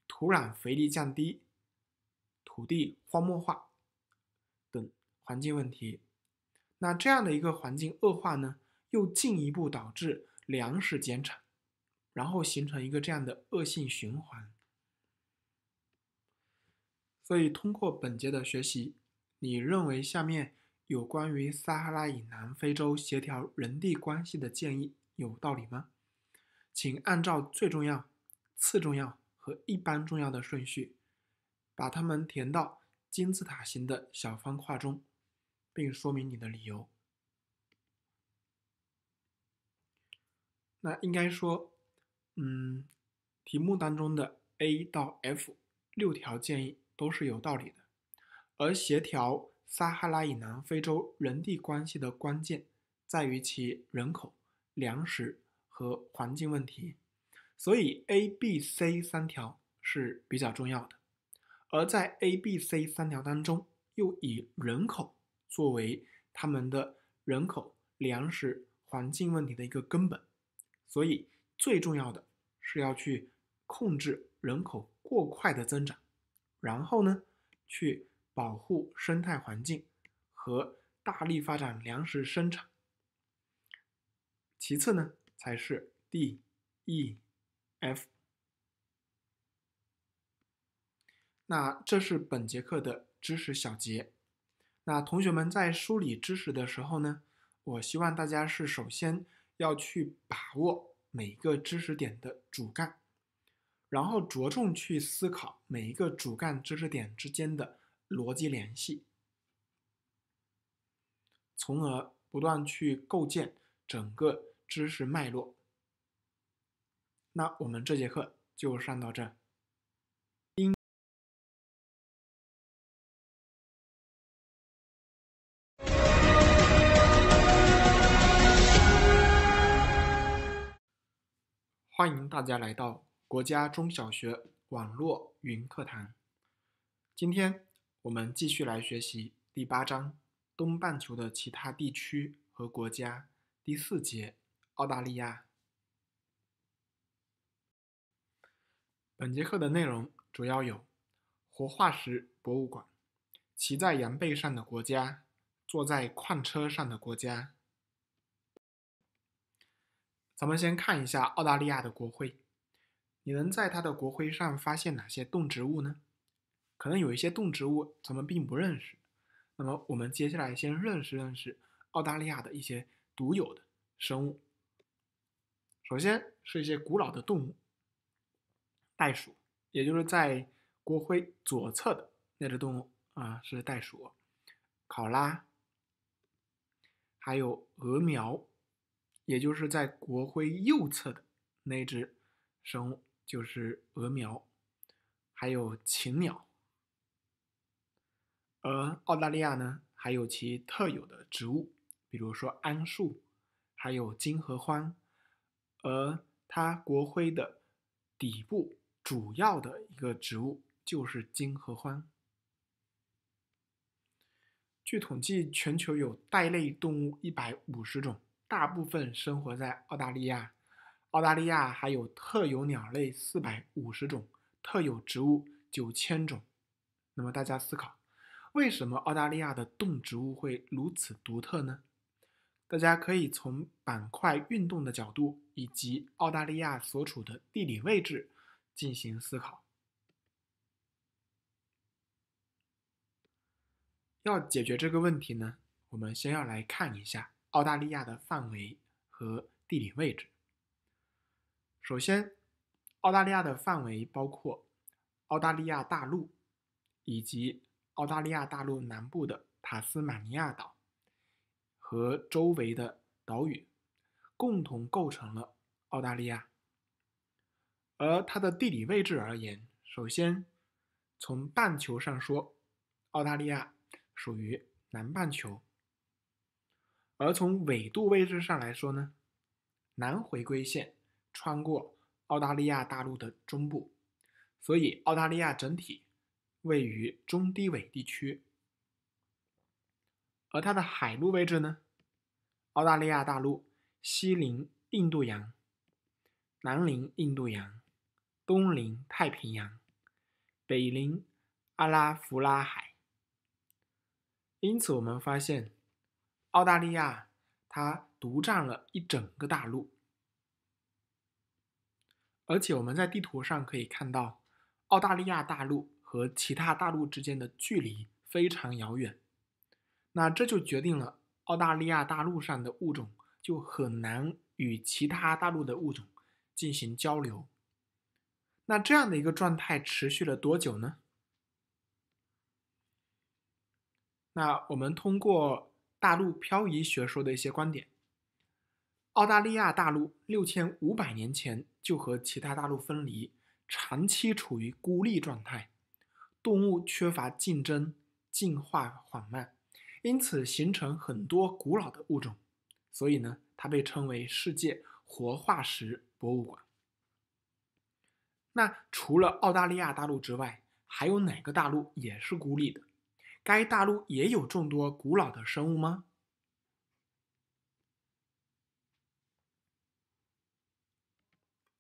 土壤肥力降低、土地荒漠化等环境问题。那这样的一个环境恶化呢，又进一步导致粮食减产。然后形成一个这样的恶性循环。所以，通过本节的学习，你认为下面有关于撒哈拉以南非洲协调人地关系的建议有道理吗？请按照最重要、次重要和一般重要的顺序，把它们填到金字塔形的小方块中，并说明你的理由。那应该说。嗯，题目当中的 A 到 F 六条建议都是有道理的，而协调撒哈拉以南非洲人地关系的关键在于其人口、粮食和环境问题，所以 A、B、C 三条是比较重要的。而在 A、B、C 三条当中，又以人口作为他们的人口、粮食、环境问题的一个根本，所以。最重要的是要去控制人口过快的增长，然后呢，去保护生态环境和大力发展粮食生产。其次呢，才是 D、E、F。那这是本节课的知识小结。那同学们在梳理知识的时候呢，我希望大家是首先要去把握。每个知识点的主干，然后着重去思考每一个主干知识点之间的逻辑联系，从而不断去构建整个知识脉络。那我们这节课就上到这。欢迎大家来到国家中小学网络云课堂。今天我们继续来学习第八章东半球的其他地区和国家第四节澳大利亚。本节课的内容主要有：活化石博物馆、骑在羊背上的国家、坐在矿车上的国家。咱们先看一下澳大利亚的国徽，你能在它的国徽上发现哪些动植物呢？可能有一些动植物咱们并不认识，那么我们接下来先认识认识澳大利亚的一些独有的生物。首先是一些古老的动物，袋鼠，也就是在国徽左侧的那只动物啊，是袋鼠，考拉，还有鹅苗。也就是在国徽右侧的那只生物就是鹅苗，还有禽鸟。而澳大利亚呢，还有其特有的植物，比如说桉树，还有金合欢。而它国徽的底部主要的一个植物就是金合欢。据统计，全球有带类动物一百五十种。大部分生活在澳大利亚，澳大利亚还有特有鸟类四百五十种，特有植物九千种。那么大家思考，为什么澳大利亚的动植物会如此独特呢？大家可以从板块运动的角度以及澳大利亚所处的地理位置进行思考。要解决这个问题呢，我们先要来看一下。澳大利亚的范围和地理位置。首先，澳大利亚的范围包括澳大利亚大陆以及澳大利亚大陆南部的塔斯马尼亚岛和周围的岛屿，共同构成了澳大利亚。而它的地理位置而言，首先从半球上说，澳大利亚属于南半球。而从纬度位置上来说呢，南回归线穿过澳大利亚大陆的中部，所以澳大利亚整体位于中低纬地区。而它的海陆位置呢，澳大利亚大陆西临印度洋，南临印度洋，东临太平洋，北临阿拉弗拉海。因此，我们发现。澳大利亚，它独占了一整个大陆，而且我们在地图上可以看到，澳大利亚大陆和其他大陆之间的距离非常遥远。那这就决定了澳大利亚大陆上的物种就很难与其他大陆的物种进行交流。那这样的一个状态持续了多久呢？那我们通过。大陆漂移学说的一些观点：澳大利亚大陆六千五百年前就和其他大陆分离，长期处于孤立状态，动物缺乏竞争，进化缓慢，因此形成很多古老的物种。所以呢，它被称为“世界活化石博物馆”。那除了澳大利亚大陆之外，还有哪个大陆也是孤立的？该大陆也有众多古老的生物吗？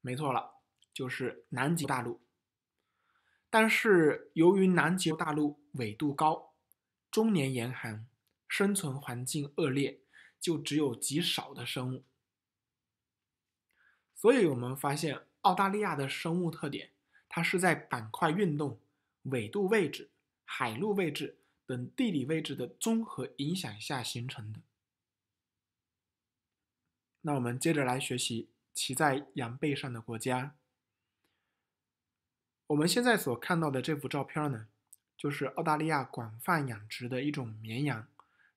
没错了，就是南极大陆。但是由于南极大陆纬度高，终年严寒，生存环境恶劣，就只有极少的生物。所以我们发现澳大利亚的生物特点，它是在板块运动、纬度位置、海陆位置。等地理位置的综合影响下形成的。那我们接着来学习骑在羊背上的国家。我们现在所看到的这幅照片呢，就是澳大利亚广泛养殖的一种绵羊，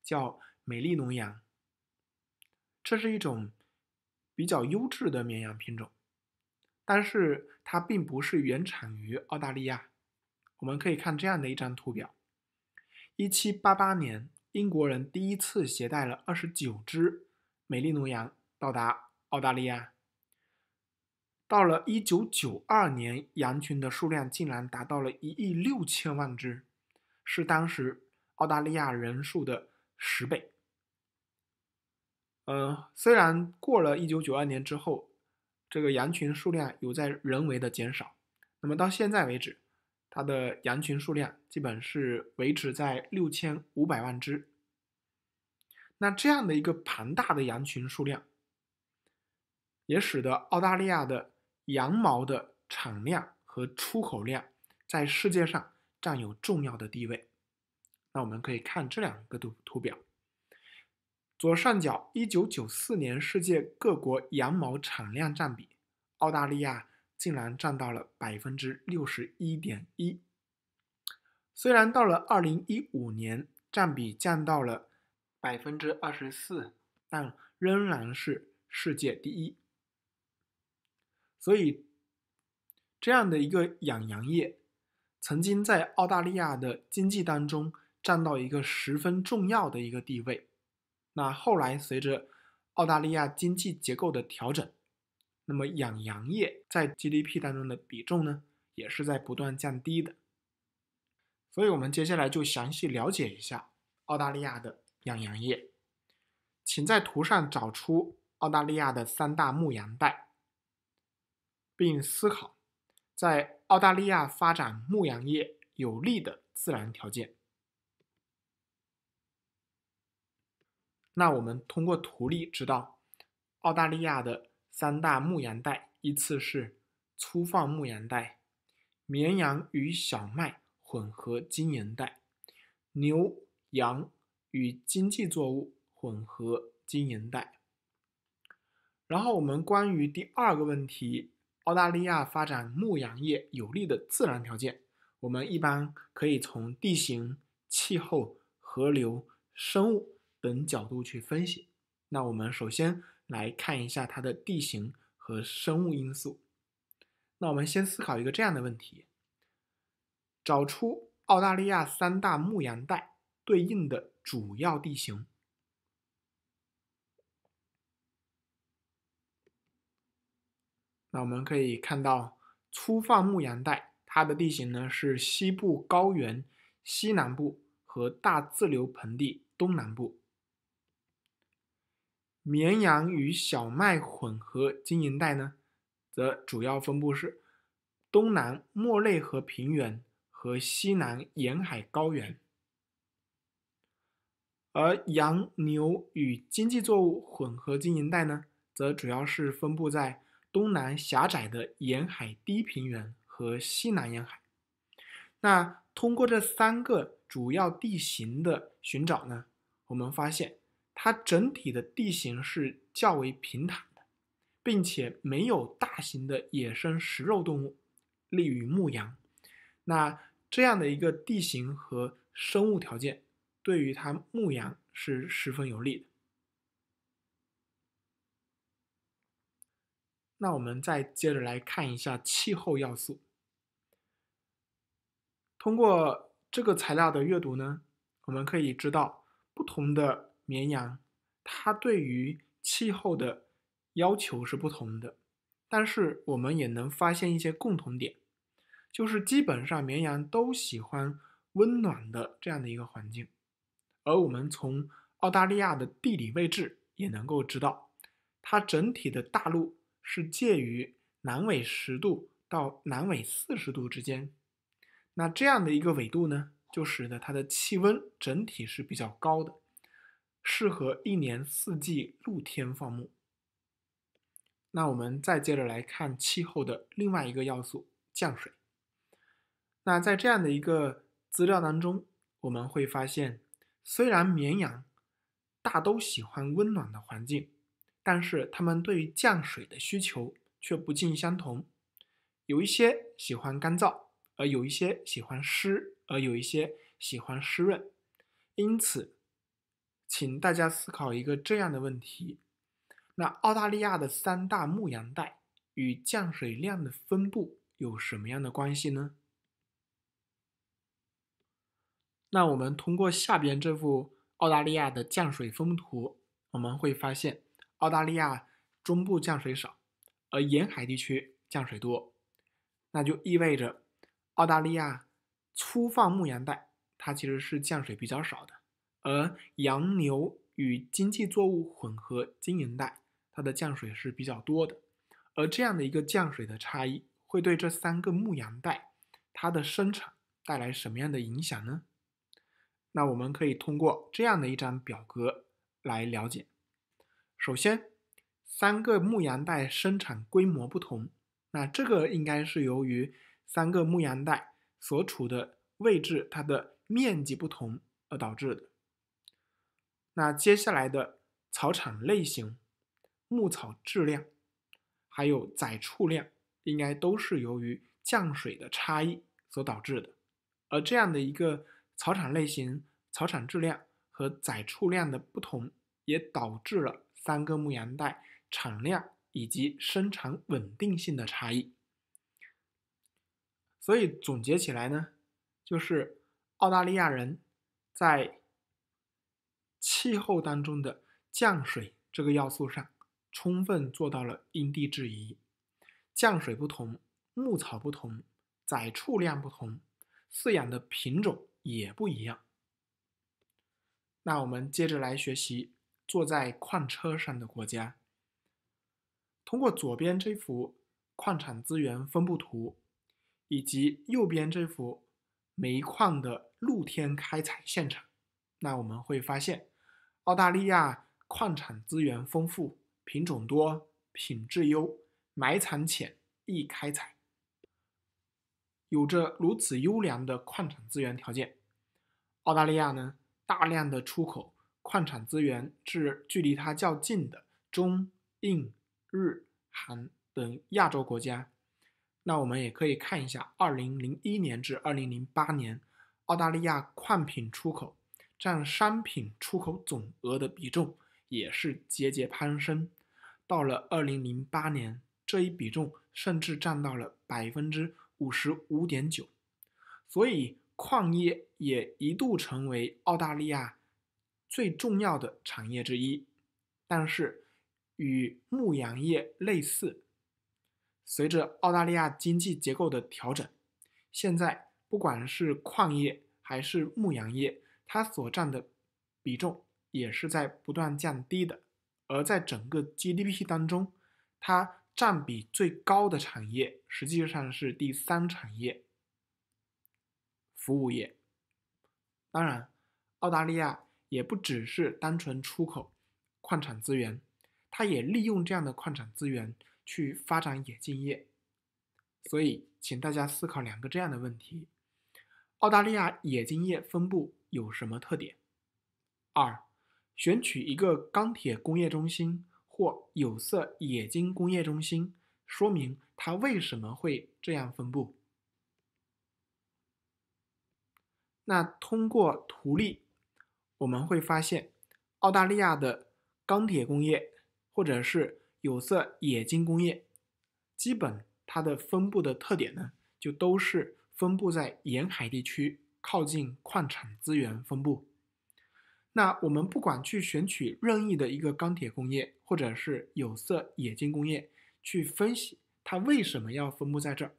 叫美丽农羊。这是一种比较优质的绵羊品种，但是它并不是原产于澳大利亚。我们可以看这样的一张图表。一七八八年，英国人第一次携带了二十九只美丽奴羊到达澳大利亚。到了一九九二年，羊群的数量竟然达到了一亿六千万只，是当时澳大利亚人数的十倍。嗯，虽然过了一九九二年之后，这个羊群数量有在人为的减少，那么到现在为止。它的羊群数量基本是维持在六千五百万只，那这样的一个庞大的羊群数量，也使得澳大利亚的羊毛的产量和出口量在世界上占有重要的地位。那我们可以看这两个图图表，左上角一九九四年世界各国羊毛产量占比，澳大利亚。竟然占到了百分之六十一点一，虽然到了二零一五年占比降到了百分之二十四，但仍然是世界第一。所以，这样的一个养羊业，曾经在澳大利亚的经济当中占到一个十分重要的一个地位。那后来随着澳大利亚经济结构的调整，那么，养羊业在 GDP 当中的比重呢，也是在不断降低的。所以，我们接下来就详细了解一下澳大利亚的养羊业。请在图上找出澳大利亚的三大牧羊带，并思考在澳大利亚发展牧羊业有利的自然条件。那我们通过图例知道，澳大利亚的。三大牧羊带依次是粗放牧羊带、绵羊与小麦混合经营带、牛羊与经济作物混合经营带。然后我们关于第二个问题，澳大利亚发展牧羊业有利的自然条件，我们一般可以从地形、气候、河流、生物等角度去分析。那我们首先。来看一下它的地形和生物因素。那我们先思考一个这样的问题：找出澳大利亚三大牧羊带对应的主要地形。那我们可以看到，粗放牧羊带它的地形呢是西部高原西南部和大自流盆地东南部。绵羊与小麦混合经营带呢，则主要分布是东南莫内河平原和西南沿海高原；而羊牛与经济作物混合经营带呢，则主要是分布在东南狭窄的沿海低平原和西南沿海。那通过这三个主要地形的寻找呢，我们发现。它整体的地形是较为平坦的，并且没有大型的野生食肉动物，利于牧羊。那这样的一个地形和生物条件，对于它牧羊是十分有利的。那我们再接着来看一下气候要素。通过这个材料的阅读呢，我们可以知道不同的。绵羊，它对于气候的要求是不同的，但是我们也能发现一些共同点，就是基本上绵羊都喜欢温暖的这样的一个环境，而我们从澳大利亚的地理位置也能够知道，它整体的大陆是介于南纬十度到南纬四十度之间，那这样的一个纬度呢，就使得它的气温整体是比较高的。适合一年四季露天放牧。那我们再接着来看气候的另外一个要素——降水。那在这样的一个资料当中，我们会发现，虽然绵羊大都喜欢温暖的环境，但是它们对于降水的需求却不尽相同。有一些喜欢干燥，而有一些喜欢湿，而有一些喜欢湿润。因此。请大家思考一个这样的问题：那澳大利亚的三大牧羊带与降水量的分布有什么样的关系呢？那我们通过下边这幅澳大利亚的降水风图，我们会发现澳大利亚中部降水少，而沿海地区降水多。那就意味着澳大利亚粗放牧羊带它其实是降水比较少的。而洋牛与经济作物混合经营带，它的降水是比较多的，而这样的一个降水的差异，会对这三个牧羊带它的生产带来什么样的影响呢？那我们可以通过这样的一张表格来了解。首先，三个牧羊带生产规模不同，那这个应该是由于三个牧羊带所处的位置，它的面积不同而导致的。那接下来的草场类型、牧草质量，还有载畜量，应该都是由于降水的差异所导致的。而这样的一个草场类型、草场质量和载畜量的不同，也导致了三个牧羊带产量以及生产稳定性的差异。所以总结起来呢，就是澳大利亚人在。气候当中的降水这个要素上，充分做到了因地制宜。降水不同，牧草不同，载畜量不同，饲养的品种也不一样。那我们接着来学习坐在矿车上的国家。通过左边这幅矿产资源分布图，以及右边这幅煤矿的露天开采现场，那我们会发现。澳大利亚矿产资源丰富，品种多，品质优，埋藏浅，易开采。有着如此优良的矿产资源条件，澳大利亚呢大量的出口矿产资源至距离它较近的中、印、日、韩等亚洲国家。那我们也可以看一下2001年至2008年澳大利亚矿品出口。占商品出口总额的比重也是节节攀升，到了二零零八年，这一比重甚至占到了百分之五十五点九，所以矿业也一度成为澳大利亚最重要的产业之一。但是，与牧羊业类似，随着澳大利亚经济结构的调整，现在不管是矿业还是牧羊业，它所占的比重也是在不断降低的，而在整个 GDP 当中，它占比最高的产业实际上是第三产业，服务业。当然，澳大利亚也不只是单纯出口矿产资源，它也利用这样的矿产资源去发展冶金业。所以，请大家思考两个这样的问题：澳大利亚冶金业分布。有什么特点？二，选取一个钢铁工业中心或有色冶金工业中心，说明它为什么会这样分布。那通过图例，我们会发现，澳大利亚的钢铁工业或者是有色冶金工业，基本它的分布的特点呢，就都是分布在沿海地区。靠近矿产资源分布，那我们不管去选取任意的一个钢铁工业，或者是有色冶金工业，去分析它为什么要分布在这儿，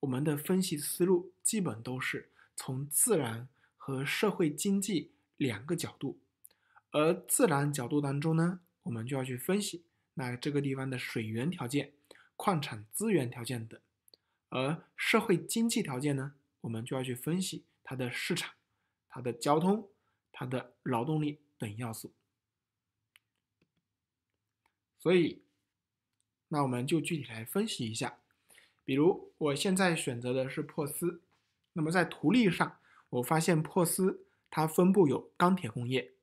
我们的分析思路基本都是从自然和社会经济两个角度，而自然角度当中呢，我们就要去分析那这个地方的水源条件、矿产资源条件等，而社会经济条件呢，我们就要去分析。它的市场、它的交通、它的劳动力等要素，所以，那我们就具体来分析一下。比如，我现在选择的是珀斯，那么在图例上，我发现珀斯它分布有钢铁工业。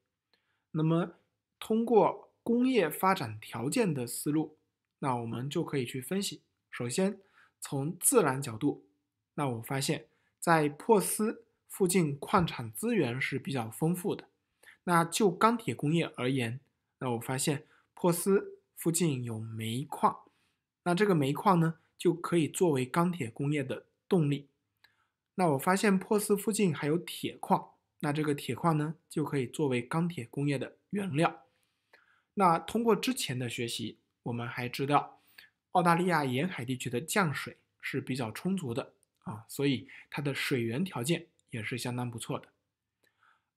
那么，通过工业发展条件的思路，那我们就可以去分析。首先，从自然角度，那我发现在珀斯。附近矿产资源是比较丰富的。那就钢铁工业而言，那我发现珀斯附近有煤矿，那这个煤矿呢就可以作为钢铁工业的动力。那我发现珀斯附近还有铁矿，那这个铁矿呢就可以作为钢铁工业的原料。那通过之前的学习，我们还知道，澳大利亚沿海地区的降水是比较充足的啊，所以它的水源条件。也是相当不错的。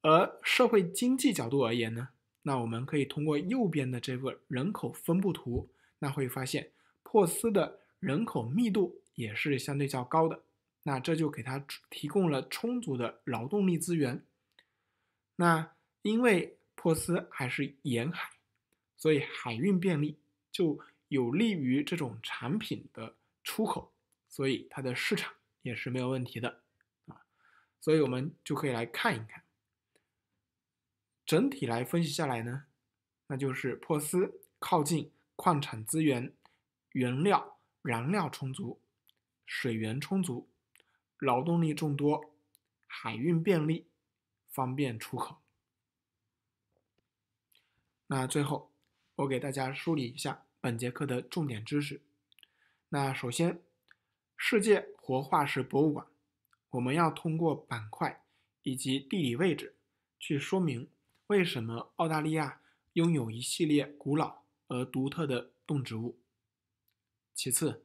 而社会经济角度而言呢，那我们可以通过右边的这个人口分布图，那会发现珀斯的人口密度也是相对较高的，那这就给它提供了充足的劳动力资源。那因为珀斯还是沿海，所以海运便利，就有利于这种产品的出口，所以它的市场也是没有问题的。所以我们就可以来看一看，整体来分析下来呢，那就是珀斯靠近矿产资源、原料、燃料充足，水源充足，劳动力众多，海运便利，方便出口。那最后，我给大家梳理一下本节课的重点知识。那首先，世界活化石博物馆。我们要通过板块以及地理位置去说明为什么澳大利亚拥有一系列古老而独特的动植物。其次，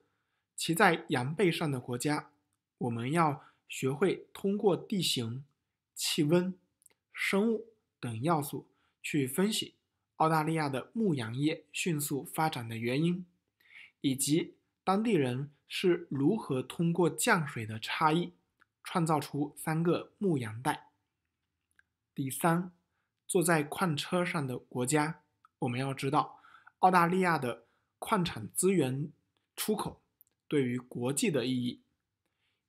骑在羊背上的国家，我们要学会通过地形、气温、生物等要素去分析澳大利亚的牧羊业迅速发展的原因，以及当地人是如何通过降水的差异。创造出三个牧羊带。第三，坐在矿车上的国家，我们要知道澳大利亚的矿产资源出口对于国际的意义，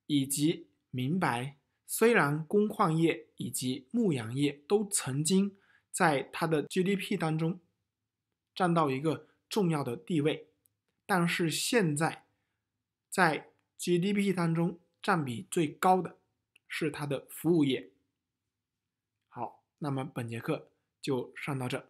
以及明白虽然工矿业以及牧羊业都曾经在它的 GDP 当中占到一个重要的地位，但是现在在 GDP 当中。占比最高的，是它的服务业。好，那么本节课就上到这。